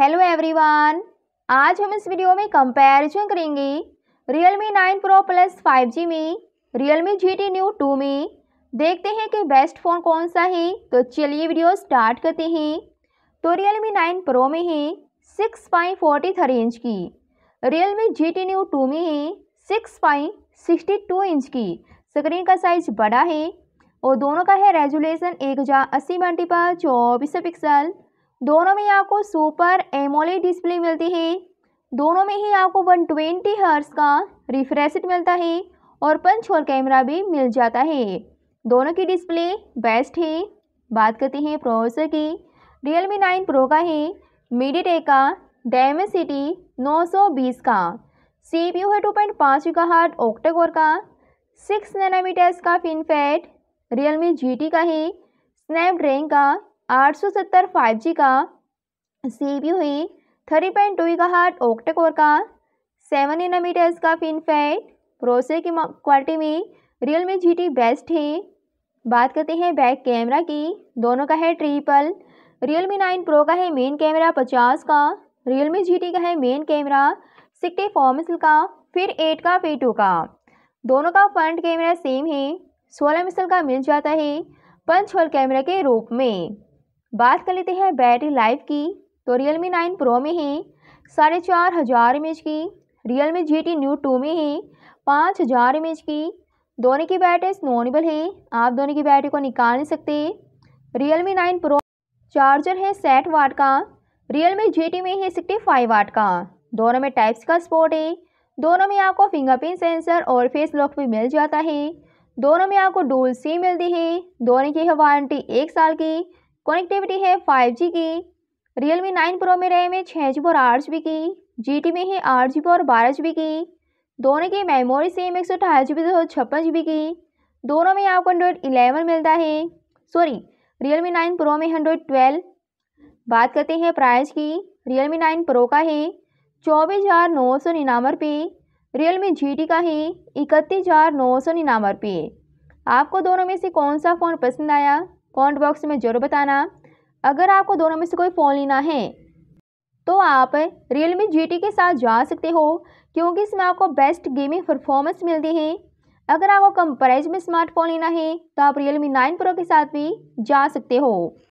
hello everyone आज हम इस वीडियो में कंपैरिजन करेंगे nine pro plus five G में जी टी न्यू टू में देखते हैं कि बेस्ट फ़ोन कौन सा है तो चलिए वीडियो स्टार्ट करते हैं तो मी नाइन प्रो में है six point forty three inch की जी टी न्यू टू में है six point sixty two inch की स्क्रीन का साइज बड़ा है और दोनों का है रेजुलेशन एक हज़ार अस्सी मल्टीपल चौबीस पिक्सल दोनों में आपको सुपर एमोले डिस्प्ले मिलती है दोनों में ही आपको 120 ट्वेंटी हर्स का रिफ्रेश मिलता है और पंच होल कैमरा भी मिल जाता है दोनों की डिस्प्ले बेस्ट है बात करते हैं प्रोसेसर की रियल मी नाइन प्रो का है टे का डैम सिटी का सी पी यू है टू पॉइंट पाँच का हार्ट ऑक्टाकोर का सिक्स नैनामीटर्स का FinFET Realme G T का है स्नैपड्रैगन का 870 5G का सी बी हुई थर्टी पॉइंट टू का हार्ट ओक्टेकोर का सेवन एनामीटर्स का फिनफेट प्रोसेसर की क्वालिटी में Realme G T best है बात करते हैं बैक कैमरा की दोनों का है triple Realme nine pro का है मेन कैमरा पचास का रियल मी जी टी का है मेन कैमरा सिक्सटी फोर मिसल का फिर एट का फिर टू का दोनों का फ्रंट कैमरा सेम है सोलह मिसल का मिल जाता है पंच होल कैमरा के रूप में बात कर लेते हैं बैटरी लाइफ की तो रियल मी नाइन प्रो में है साढ़े चार हज़ार एम की Realme G T neo two में है पाँच हज़ार एम की दोनों की बैटरी स्नोनेबल है आप दोनों की बैटरी को निकाल नहीं सकते Realme nine pro charger है साठ वाट का रियल मी जी में है सिक्सटी फाइव वाट का दोनों में टाइप्स का स्पोर्ट है दोनों में आपको फिंगरप्रिंट सेंसर और फेस लॉक भी मिल जाता है दोनों में आपको डोल सी मिलती है दोनों की है वारंटी एक साल की कनेक्टिविटी है जी की रियल मी नाइन प्रो में रैम है छः जी और आठ जी की जी में है आठ जी और बारह जी की दोनों की मेमोरी सेम एक सौ अठारह जी बी दो सौ छप्पन जी बी की दोनों में आपको एंड्रॉयड इलेवन मिलता है sorry Realme nine pro में एंड्रॉयड ट्वेल्व बात करते हैं प्राइस की रियल मी नाइन प्रो का है चौबीस हज़ार नौ सौ निन्यानवे रुपये रियल मी जी टी का है इकतीस हज़ार नौ सौ निन्यानवे रुपये आपको दोनों में से कौन सा फ़ोन पसंद आया कॉमेंट बॉक्स में ज़रूर बताना अगर आपको दोनों में से कोई फ़ोन लेना है तो आप रियल मी जी के साथ जा सकते हो क्योंकि इसमें आपको बेस्ट गेमिंग परफॉर्मेंस मिलती है अगर आपको कम प्राइज़ में स्मार्टफोन लेना है तो आप रियल मी नाइन प्रो के साथ भी जा सकते हो